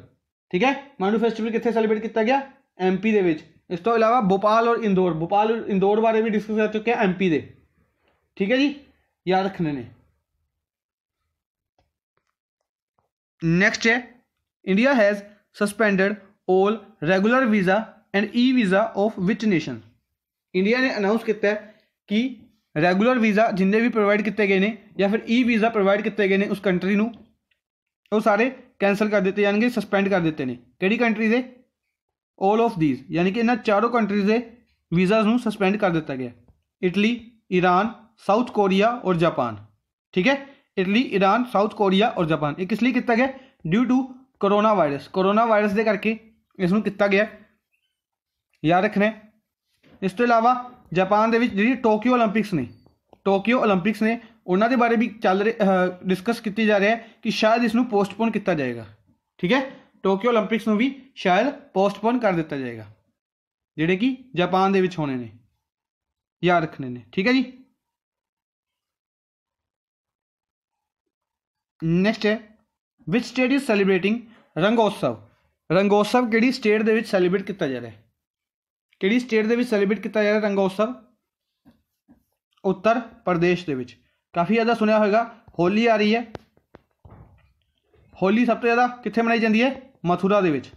ठीक है मांडू फैसटिवल कितने सैलीब्रेट किया गया एम पी के इस तो अलावा भोपाल और इंदौर भोपाल और इंदौर बारे भी डिस्कस कर चुके हैं एम पी के ठीक है जी याद रखने ने नेक्स्ट है India has suspended all regular visa and e visa of which nation India ने अनाउंस किया कि रेगुलर वीजा जिन्हें भी प्रोवाइड किए गए हैं या फिर ई वीजा प्रोवाइड किए गए ने उस कंट्री नू वो सारे कैंसल कर दते जाएंगे सस्पेंड कर देते हैं किंट्री से ऑल ऑफ दीज यानी कि इन्हों चारों कंट्रीज़ के वीज़ास सस्पेंड कर दिता गया इटली ईरान ਸਾਊਥ ਕੋਰੀਆ ਔਰ जापान ਠੀਕ ਹੈ इटली ईरान ਸਾਊਥ ਕੋਰੀਆ ਔਰ जापान ਇਹ ਕਿਸ ਲਈ ਕੀਤਾ ਗਿਆ due to coronavirus coronavirus ਦੇ ਕਰਕੇ ਇਸ ਨੂੰ ਕੀਤਾ ਗਿਆ ਯਾਦ ਰੱਖਣਾ ਇਸ ਤੋਂ ਇਲਾਵਾ ਜਾਪਾਨ ਦੇ ਵਿੱਚ ਜਿਹੜੀ ਟੋਕੀਓ 올림픽ਸ ਨੇ ਟੋਕੀਓ 올림픽ਸ ਨੇ ਉਹਨਾਂ ਦੇ ਬਾਰੇ ਵੀ ਚੱਲ ਰਿਹਾ ਡਿਸਕਸ ਕੀਤੀ ਜਾ ਰਿਹਾ ਹੈ ਕਿ ਸ਼ਾਇਦ ਇਸ ਨੂੰ ਪੋਸਟਪੋਨ ਕੀਤਾ ਜਾਏਗਾ ਠੀਕ ਹੈ ਟੋਕੀਓ 올림픽ਸ ਨੂੰ ਵੀ ਸ਼ਾਇਦ ਪੋਸਟਪੋਨ ਕਰ ਦਿੱਤਾ ਜਾਏਗਾ ਜਿਹੜੇ ਕਿ ਜਾਪਾਨ ਦੇ ਵਿੱਚ ਹੋਣੇ ਨੇ ਯਾਦ ਰੱਖਣੇ ਨੇ ਠੀਕ ਹੈ ਜੀ ਨੈਕਸਟ ਹੈ which state is celebrating Rangotsav Rangotsav ਕਿਹੜੀ ਸਟੇਟ ਦੇ ਵਿੱਚ ਸੈਲੀਬ੍ਰੇਟ ਕੀਤਾ ਜਾ ਰਿਹਾ ਹੈ ਕਿਹੜੀ ਸਟੇਟ ਦੇ ਵਿੱਚ ਸੈਲੀਬ੍ਰੇਟ ਕੀਤਾ ਜਾ ਰਿਹਾ ਰੰਗੋਤਸਵ ਉੱਤਰ ਪ੍ਰਦੇਸ਼ ਦੇ ਵਿੱਚ ਕਾਫੀ ਜ਼ਿਆਦਾ ਸੁਣਿਆ ਹੋਵੇਗਾ ਹੋਲੀ ਆ ਰਹੀ ਹੈ ਹੋਲੀ ਸਭ ਤੋਂ ਜ਼ਿਆਦਾ ਕਿੱਥੇ ਮਨਾਈ ਜਾਂਦੀ ਹੈ ਮਥੁਰਾ ਦੇ ਵਿੱਚ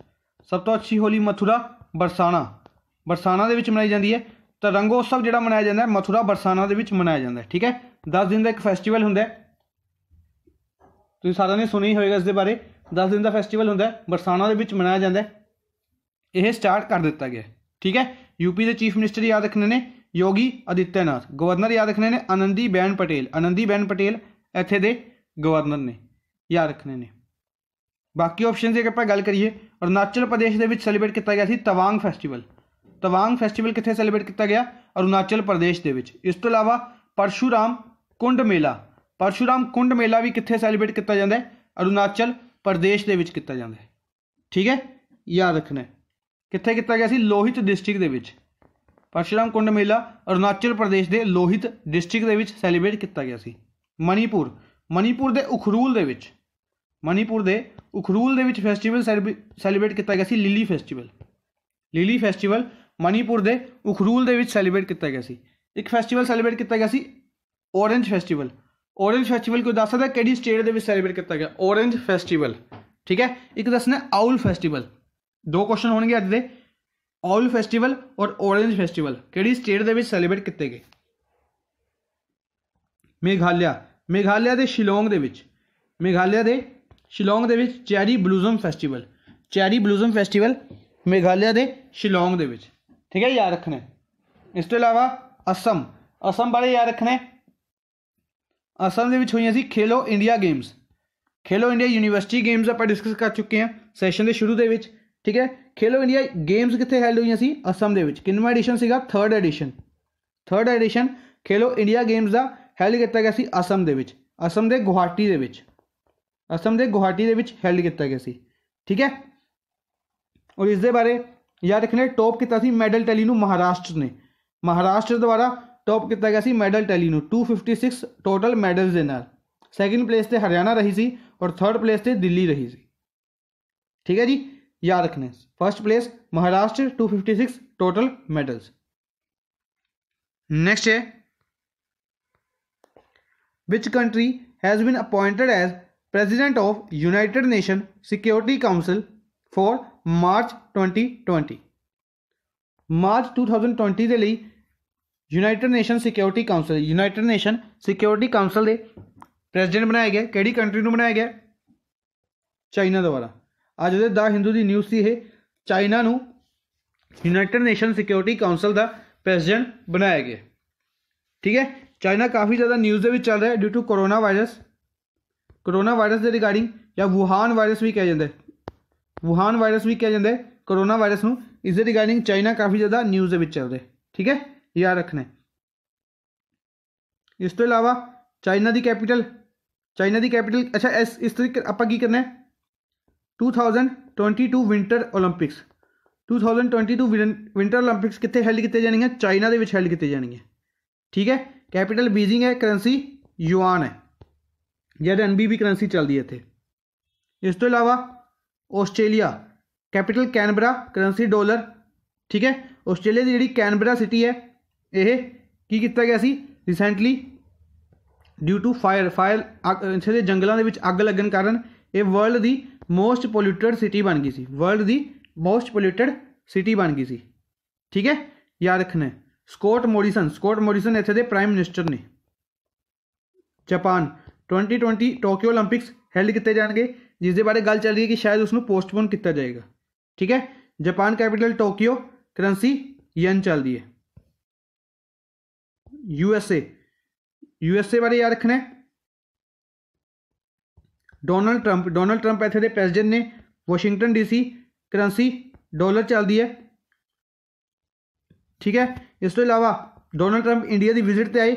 ਸਭ ਤੋਂ ਅੱਛੀ ਹੋਲੀ ਮਥੁਰਾ ਬਰਸਾਣਾ ਬਰਸਾਣਾ ਦੇ ਵਿੱਚ ਮਨਾਈ ਜਾਂਦੀ ਹੈ ਤਾਂ ਰੰਗੋਤਸਵ ਜਿਹੜਾ ਮਨਾਇਆ ਜਾਂਦਾ ਹੈ ਮਥੁਰਾ ਬਰਸਾਣਾ ਦੇ ਵਿੱਚ ਮਨਾਇਆ ਜਾਂਦਾ ਹੈ ਠੀਕ ਹੈ 10 ਦਿਨ ਦਾ ਇੱਕ ਫੈਸਟੀਵਲ ਹੁੰਦਾ ਹੈ ਤੁਸੀਂ ਸਾਰਿਆਂ ਨੇ ਸੁਣੀ ਹੋਵੇਗਾ ਇਸ ਦੇ ਬਾਰੇ 10 ਦਿਨ ਦਾ ਫੈਸਟੀਵਲ ਹੁੰਦਾ ਹੈ ਬਰਸਾਨਾ ਦੇ ਵਿੱਚ ਮਨਾਇਆ ਜਾਂਦਾ ਹੈ ਇਹ ਸਟਾਰਟ ਕਰ ਦਿੱਤਾ ਗਿਆ ਠੀਕ ਹੈ ਯੂਪੀ ਦੇ ਚੀਫ ਮਿਨਿਸਟਰ ਯਾਦ ਰੱਖਣੇ ਨੇ ਯੋਗੀ ਅਦਿੱਤਿਆਨਾਥ ਗਵਰਨਰ ਯਾਦ ਰੱਖਣੇ ਨੇ ਅਨੰਦੀ ਬੈਨ ਪਟੇਲ ਅਨੰਦੀ ਬੈਨ ਪਟੇਲ ਇੱਥੇ ਦੇ ਗਵਰਨਰ ਨੇ ਯਾਦ ਰੱਖਣੇ ਨੇ ਬਾਕੀ ਆਪਸ਼ਨ ਜੇ ਆਪਾਂ ਗੱਲ ਕਰੀਏ ਅਰੁਣਾਚਲ ਪ੍ਰਦੇਸ਼ ਦੇ ਵਿੱਚ ਸੈਲੀਬ੍ਰੇਟ ਕੀਤਾ ਗਿਆ ਸੀ ਤਵਾਂਗ ਫੈਸਟੀਵਲ ਤਵਾਂਗ ਫੈਸਟੀਵਲ ਕਿੱਥੇ ਸੈਲੀਬ੍ਰੇਟ ਕੀਤਾ ਗਿਆ ਅਰੁਣਾਚਲ ਪ੍ਰਦੇਸ਼ ਦੇ ਵਿੱਚ ਇਸ ਤੋਂ ਇਲਾਵਾ ਪਰਸ਼ੂਰਾਮ ਕੁੰਡ ਮੇਲਾ ਪਰਸ਼ੂਰਾਮ ਕੁੰਡ ਮੇਲਾ ਵੀ ਕਿੱਥੇ ਸੈਲੀਬ੍ਰੇਟ ਕੀਤਾ ਜਾਂਦਾ ਹੈ ਅਰੁਣਾਚਲ ਪ੍ਰਦੇਸ਼ ਦੇ ਵਿੱਚ ਕੀਤਾ ਜਾਂਦਾ ਹੈ ਠੀਕ ਹੈ ਯਾਦ ਰੱਖਣਾ ਕਿੱਥੇ ਕੀਤਾ ਗਿਆ ਸੀ ਲੋਹਿਤ ਡਿਸਟ੍ਰਿਕਟ ਦੇ ਵਿੱਚ ਪਰਸ਼ੂਰਾਮ ਕੁੰਡ ਮੇਲਾ ਅਰੁਣਾਚਲ ਪ੍ਰਦੇਸ਼ ਦੇ ਲੋਹਿਤ ਡਿਸਟ੍ਰਿਕਟ ਦੇ ਵਿੱਚ ਸੈਲੀਬ੍ਰੇਟ ਕੀਤਾ ਗਿਆ ਸੀ ਮਨੀਪੁਰ ਮਨੀਪੁਰ ਦੇ ਉਖਰੂਲ ਦੇ ਵਿੱਚ ਮਨੀਪੁਰ ਦੇ ਉਖਰੂਲ ਦੇ ਵਿੱਚ ਫੈਸਟੀਵਲ ਸੈਲੀਬ੍ਰੇਟ ਕੀਤਾ ਗਿਆ ਸੀ lily festival lily festival Manipur ਦੇ ਉਖਰੂਲ ਦੇ ਵਿੱਚ ਸੈਲੀਬ੍ਰੇਟ ਕੀਤਾ ਗਿਆ ਸੀ ਇੱਕ ਫੈਸਟੀਵਲ ਸੈਲੀਬ੍ਰੇਟ ਕੀਤਾ ਗਿਆ ਸੀ ਔਰੇਂਜ ਫੈਸਟੀਵਲ ਔਰੇਂਜ ਫੈਸਟੀਵਲ ਕੋਈ ਦੱਸ ਸਕਦਾ ਕਿਹੜੀ ਸਟੇਟ ਦੇ ਵਿੱਚ ਸੈਲੀਬ੍ਰੇਟ ਕੀਤਾ ਗਿਆ ਔਰੇਂਜ ਫੈਸਟੀਵਲ ਠੀਕ ਹੈ ਇੱਕ ਦੱਸਣਾ ਆਊਲ ਫੈਸਟੀਵਲ ਦੋ ਕੁਐਸਚਨ ਹੋਣਗੇ ਅੱਜ ਦੇ ਆਊਲ ਫੈਸਟੀਵਲ ਔਰ ਔਰੇਂਜ ਫੈਸਟੀਵਲ ਕਿਹੜੀ ਸਟੇਟ ਦੇ ਵਿੱਚ ਸੈਲੀਬ੍ਰੇਟ ਕੀਤੇ ਗਏ ਮੇਘਾਲਿਆ ਮੇਘਾਲਿਆ ਦੇ ਸ਼ਿਲੋਂਗ ਦੇ ਵਿੱਚ ਮੇਘਾਲਿਆ ਦੇ ਸ਼ਿਲੋਂਗ ਦੇ ਵਿੱਚ cherry blossom festival cherry blossom festival Meghalaya ਦੇ ਸ਼ਿਲੋਂਗ ਦੇ ਵਿੱਚ ਠੀਕ ਹੈ ਯਾਦ ਰੱਖਣਾ ਇਸ ਤੋਂ ਇਲਾਵਾ ਅਸਮ ਅਸਮ ਬਾਰੇ ਯਾਦ ਰੱਖਣਾ ਅਸਲ ਦੇ ਵਿੱਚ ਹੋਈਆਂ ਸੀ Khelo India games Khelo India university games ਆਪਾਂ ਡਿਸਕਸ ਕਰ ਚੁੱਕੇ ਹਾਂ ਸੈਸ਼ਨ ਦੇ ਸ਼ੁਰੂ ਦੇ ਵਿੱਚ ਠੀਕ ਹੈ ਖੇਲੋ ਇੰਡੀਆ ਗੇਮਸ ਕਿੱਥੇ ਹੈਲਡ ਹੋਈਆਂ ਸੀ ਅਸਮ ਦੇ ਵਿੱਚ ਕਿੰਨਵਾਂ ਐਡੀਸ਼ਨ ਸੀਗਾ 3rd edition 3rd edition Khelo India games ਦਾ ਹੈਲਡ ਕੀਤਾ ਗਿਆ ਸੀ ਅਸਮ ਦੇ ਵਿੱਚ ਅਸਮ ਦੇ ਗੁਹਾਟੀ ਦੇ ਵਿੱਚ ਅਸਮ ਦੇ ਗੁਹਾਟੀ ਦੇ ਵਿੱਚ ਹੈਲਡ ਕੀਤਾ ਗਿਆ ਸੀ ਠੀਕ ਹੈ ਔਰ ਇਸ ਦੇ ਬਾਰੇ ਯਾਦ ਰੱਖਣਾ ਟੌਪ ਕੀਤਾ ਸੀ ਮੈਡਲ ਟੈਲੀ ਨੂੰ ਮਹਾਰਾਸ਼ਟਰ ਨੇ ਮਹਾਰਾਸ਼ਟਰ ਦੁਆਰਾ टॉप कितना गया सी medal fifty six total medals देना सेकंड प्लेस से हरियाणा रही सी और थर्ड प्लेस से दिल्ली रही सी ठीक है जी याद रखने first place Maharashtra two fifty six total medals next है which country has been appointed as president of united nation security council for March twenty twenty March two thousand twenty के लिए united nation security council united nation security council ਦੇ president ਬਣਾਇਆ ਗਿਆ ਕਿਹੜੀ country ਨੂੰ ਬਣਾਇਆ ਗਿਆ ਚਾਈਨਾ ਦੁਆਰਾ ਅੱਜ ਦੇ ਦਾ ਹਿੰਦੂ ਦੀ ਨਿਊਜ਼ ਸੀ ਇਹ ਚਾਈਨਾ ਨੂੰ ਯੂਨਾਈਟਿਡ ਨੇਸ਼ਨ ਸਿਕਿਉਰਿਟੀ ਕਾਉਂਸਲ ਦਾ ਪ੍ਰੈਜ਼ੀਡੈਂਟ ਬਣਾਇਆ ਗਿਆ ਠੀਕ ਹੈ ਚਾਈਨਾ ਕਾਫੀ ਜ਼ਿਆਦਾ ਨਿਊਜ਼ ਦੇ ਵਿੱਚ ਚੱਲ ਰਿਹਾ ਹੈ due to coronavirus coronavirus ਦੇ ਰਿਗਾਰਡਿੰਗ ਜਾਂ ਵੁਹਾਨ ਵਾਇਰਸ ਵੀ ਕਿਹਾ ਜਾਂਦਾ ਹੈ ਵੁਹਾਨ ਵਾਇਰਸ ਵੀ ਕਿਹਾ ਜਾਂਦਾ ਹੈ ਕੋਰੋਨਾ ਵਾਇਰਸ ਨੂੰ ਇਸ ਦੇ ਰਿਗਾਰਡਿੰਗ ਚਾਈਨਾ ਕਾਫੀ ਜ਼ਿਆਦਾ ਨਿਊਜ਼ ਦੇ ਵਿੱਚ ਚੱਲ ਰਿਹਾ ਠੀਕ ਹੈ याद रखना है इस तुम तो इलावा चाइना की कैपिटल चाइना की कैपिटल अच्छा इस इस तरीके आप करना है two thousand twenty two winter Olympics two thousand twenty two winter Olympics कितने हैल्ड किए जाएंगे चाइना के हैल्ड किए जाएंगे ठीक है कैपिटल बीजिंग है करंसी युआन है या बी भी करंसी चलती है इतने इस तो इलावा Australia capital Canberra currency dollar ठीक है ऑस्ट्रेलिया की जी कैनबरा सिटी है ਇਹ ਕੀ ਕੀਤਾ ਗਿਆ ਸੀ recently due to fire fire ਇੱਥੇ ਦੇ ਜੰਗਲਾਂ ਦੇ ਵਿੱਚ ਅੱਗ ਲੱਗਣ ਕਾਰਨ ਇਹ ਵਰਲਡ ਦੀ ਮੋਸਟ ਪੋਲੂਟਡ ਸਿਟੀ ਬਣ ਗਈ ਸੀ ਵਰਲਡ ਦੀ ਮੋਸਟ ਪੋਲੂਟਡ ਸਿਟੀ ਬਣ ਗਈ ਸੀ ਠੀਕ ਹੈ ਯਾਦ ਰੱਖਣਾ ਸਕੋਟ ਮੋਰਿਸਨ ਸਕੋਟ ਮੋਰਿਸਨ ਇੱਥੇ ਦੇ ਪ੍ਰਾਈਮ ਮਿਨਿਸਟਰ ਨੇ ਜਾਪਾਨ 2020 ਟੋਕੀਓ 올림픽ਸ ਹੈਲਡ ਕੀਤੇ ਜਾਣਗੇ ਜਿਸ ਦੇ ਬਾਰੇ ਗੱਲ ਚੱਲ ਰਹੀ ਹੈ ਕਿ ਸ਼ਾਇਦ ਉਸ ਨੂੰ ਪੋਸਟਪੋਨ ਕੀਤਾ ਜਾਏਗਾ ਠੀਕ ਹੈ Japan capital Tokyo currency yen ਚੱਲਦੀ ਹੈ ਯੂਐਸਏ ਯੂਐਸਏ ਬਾਰੇ ਯਾਦ ਰੱਖਣਾ ਡੋਨਲਡ ਟਰੰਪ ਡੋਨਲਡ ਟਰੰਪ ਇੱਥੇ ਦੇ ਪ੍ਰੈਜ਼ੀਡੈਂਟ ਨੇ ਵਾਸ਼ਿੰਗਟਨ ਡੀਸੀ ਕਰੰਸੀ ਡਾਲਰ ਚੱਲਦੀ ਹੈ ਠੀਕ ਹੈ ਇਸ ਤੋਂ ਇਲਾਵਾ ਡੋਨਲਡ ਟਰੰਪ ਇੰਡੀਆ ਦੀ ਵਿਜ਼ਿਟ ਤੇ ਆਏ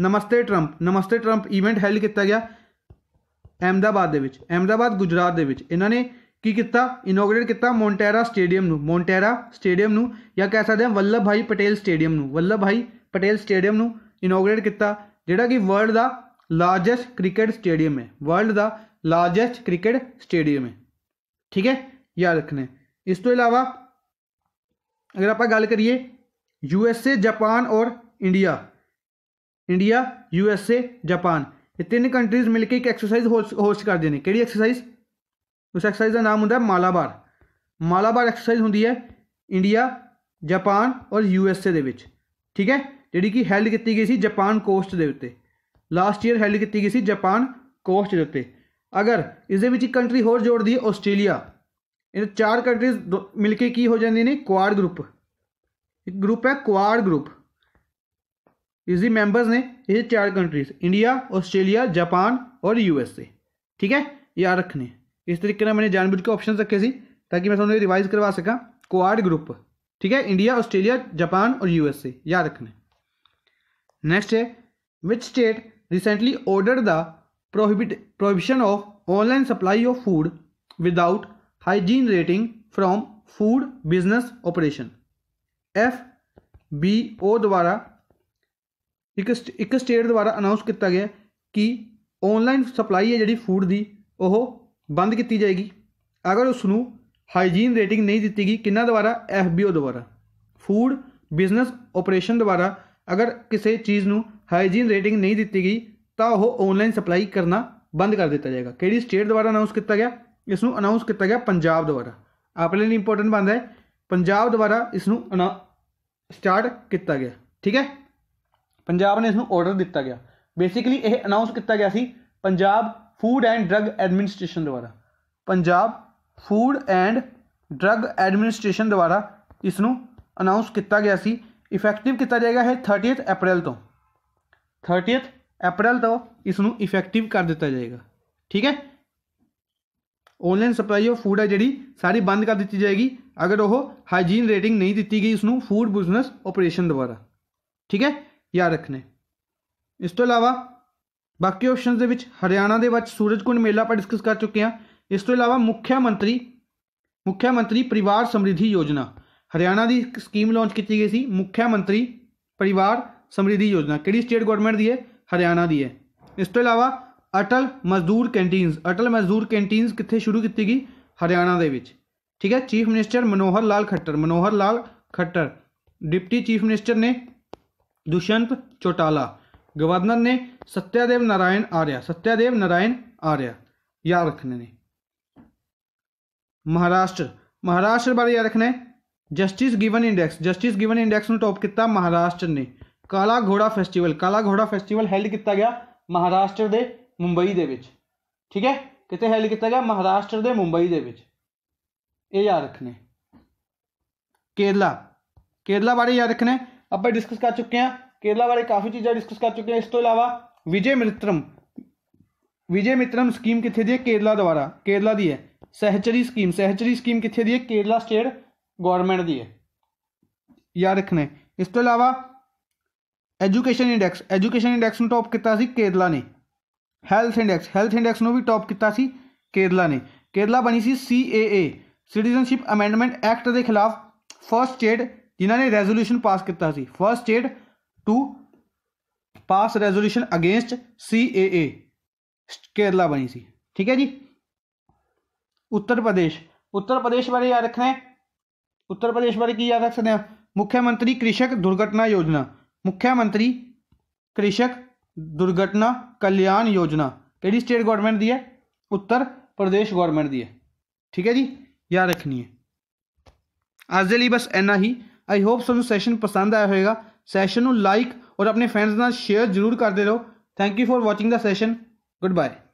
Namaste Trump Namaste Trump event held ਕੀਤਾ ਗਿਆ ਅਹਿਮਦਾਬਾਦ ਦੇ ਵਿੱਚ ਅਹਿਮਦਾਬਾਦ ਗੁਜਰਾਤ ਦੇ ਵਿੱਚ ਇਹਨਾਂ ਨੇ ਕੀ ਕੀਤਾ ਇਨੋਗਰੇਟ ਕੀਤਾ ਮੋਂਟੇਰਾ ਸਟੇਡੀਅਮ ਨੂੰ ਮੋਂਟੇਰਾ ਸਟੇਡੀਅਮ ਨੂੰ ਜਾਂ ਕਹਿ ਸਕਦੇ ਹਾਂ ਵੱਲਭ ਭਾਈ ਪਟੇਲ ਸਟੇਡੀਅਮ ਨੂੰ ਵੱਲਭ ਭਾਈ पटेल स्टेडियम इनोग्रेट किया जोड़ा कि वर्ल्ड का लार्जेस्ट क्रिकेट स्टेडियम है वर्ल्ड का लार्जेस्ट क्रिकेट स्टेडियम है ठीक है याद रखने इस तो अलावा अगर आप गल करिए यू एस ए जापान और India India U S A Japan ये तीन कंट्रीज मिलकर एक एक्सरसाइज होस्ट होस्ट करते हैं कि एक्सरसाइज उस एक्सरसाइज का नाम होंगे मालाबार मालाबार एक्सरसाइज होंगी है इंडिया जापान और यू एस यूएसए ठीक है जी कि हैल्ड की गई सपान कोस्ट के उत्ते लास्ट ईयर हैल्ड की गई जापान कोस्ट के उ अगर इस कंट्री होर जोड़ दी ऑस्ट्रेलिया इन चार कंट्रीज दो मिलकर की हो जाए ने क्वाड ग्रुप एक ग्रुप है क्वाड ग्रुप इसी मैंबरस ने इस चार कंट्रीज इंडिया ऑस्ट्रेलिया जापान और यू एस ए ठीक है याद रखने इस तरीके ने मैंने जानबूझ के ऑप्शन रखे से ताकि मैं थोड़ा रिवाइज करवा सकता क्वाड ग्रुप ठीक है इंडिया ऑस्ट्रेलिया जापान और यू यूएसए याद रखने नेक्स्ट है which state recently order the prohibit prohibition of online supply of food without hygiene rating from food business operation F B O द्वारा एक, स्टेट द्वारा announce किया गया कि ऑनलाइन सप्लाई है जी फूड की वह बंद की जाएगी अगर उसू हाइजीन रेटिंग नहीं दी गई कि द्वारा एफ बी ओ द्वारा फूड बिजनेस ऑपरेशन द्वारा ਅਗਰ ਕਿਸੇ ਚੀਜ਼ ਨੂੰ ਹਾਈਜੀਨ ਰੇਟਿੰਗ ਨਹੀਂ ਦਿੱਤੀ ਗਈ ਤਾਂ ਉਹ ਆਨਲਾਈਨ ਸਪਲਾਈ ਕਰਨਾ ਬੰਦ ਕਰ ਦਿੱਤਾ ਜਾਏਗਾ ਕਿਹੜੀ ਸਟੇਟ ਦੁਆਰਾ ਅਨਾਉਂਸ ਕੀਤਾ ਗਿਆ ਇਸ ਨੂੰ ਅਨਾਉਂਸ ਕੀਤਾ ਗਿਆ ਪੰਜਾਬ ਦੁਆਰਾ ਆਪਣੇ ਲਈ ਇੰਪੋਰਟੈਂਟ ਬੰਦ ਹੈ ਪੰਜਾਬ ਦੁਆਰਾ ਇਸ ਨੂੰ ਸਟਾਰਟ ਕੀਤਾ ਗਿਆ ਠੀਕ ਹੈ ਪੰਜਾਬ ਨੇ ਇਸ ਨੂੰ ਆਰਡਰ ਦਿੱਤਾ ਗਿਆ ਬੇਸਿਕਲੀ ਇਹ ਅਨਾਉਂਸ ਕੀਤਾ ਗਿਆ ਸੀ Punjab food and drug administration ਦੁਆਰਾ Punjab food and drug administration ਦੁਆਰਾ ਇਸ ਨੂੰ ਅਨਾਉਂਸ ਕੀਤਾ ਗਿਆ ਸੀ इफेक्टिव किया जाएगा यह थर्टीए अप्रैल तो थर्टीए अप्रैल तो इसन इफेक्टिव कर दिता जाएगा ठीक है ऑनलाइन सप्लाई ऑफ फूड है जी सारी बंद कर दी जाएगी अगर वह हाइजीन रेटिंग नहीं दी गई इस फूड बिजनेस ऑपरेशन द्वारा ठीक है याद रखने इस तो अलावा बाकी ऑप्शन के हरियाणा के सूरज कुंड मेला आप डिस्कस कर चुके हैं इस तो अलावा मुख्यमंत्री मुख्यमंत्री परिवार समृद्धि योजना हरियाणा की स्कीम लॉन्च की गई थी मुख्यमंत्री परिवार समृद्धि योजना कि स्टेट गवर्नमेंट की है हरियाणा की है इस तो अलावा अटल मजदूर कैंटीनस अटल मजदूर कैंटीनस कितने शुरू की गई हरियाणा के ठीक है chief minister Manohar Lal Khattar Manohar Lal Khattar deputy chief minister ने दुष्यंत चौटाला गवर्नर ने सत्यादेव नारायण आर्या सत्यादेव नारायण आर्या याद रखने महाराष्ट्र महाराष्ट्र बारे याद रखना है justice given index justice given index में टॉप किया महाराष्ट्र ने काला घोड़ा फैसटिवल काला घोड़ा फैसटिवल हैल्ड किया गया महाराष्ट्र के मुंबई के ठीक है कितने हैल्ड किया गया महाराष्ट्र के मुंबई के याद रखने केरला केरला बारे याद रखने आप डिस्कस कर चुके हैं केरला बारे काफ़ी चीजें डिस्कस कर चुके हैं इस तो अलावा विजय मित्रम विजय मित्रम स्कीम कितने दी है केरला द्वारा केरला की है सहचरी स्कीम सहचरी स्कीम कितने दी है केरला स्टेट गवर्नमेंट की है याद रखना इस तो अलावा एजुकेशन इंडैक्स एजुकेशन इंडैक्स में टॉप किया केरला ने हैल्थ इंडैक्स हैल्थ इंडैक्स में भी टॉप किया केरला ने केरला बनी C C A A citizenship amendment act के खिलाफ फस्ट स्टेट जिन्होंने रेजोल्यूशन पास किया first state to pass resolution against C A A Kerala बनी सी ठीक है जी उत्तर प्रदेश उत्तर प्रदेश बारे याद रखना है उत्तर प्रदेश बारे की याद रख सकते हैं मुख्यमंत्री कृषक दुर्घटना योजना मुख्यमंत्री कृषक दुर्घटना कल्याण योजना कड़ी स्टेट गवर्नमेंट दी है उत्तर प्रदेश गवर्नमेंट दी है ठीक है जी याद रखनी है आज के लिए बस इन्ना ही आई होप सू सैशन पसंद आया होगा सैशन लाइक और अपने फ्रेंड्स न शेयर जरूर करते रहो thank you for watching the session good bye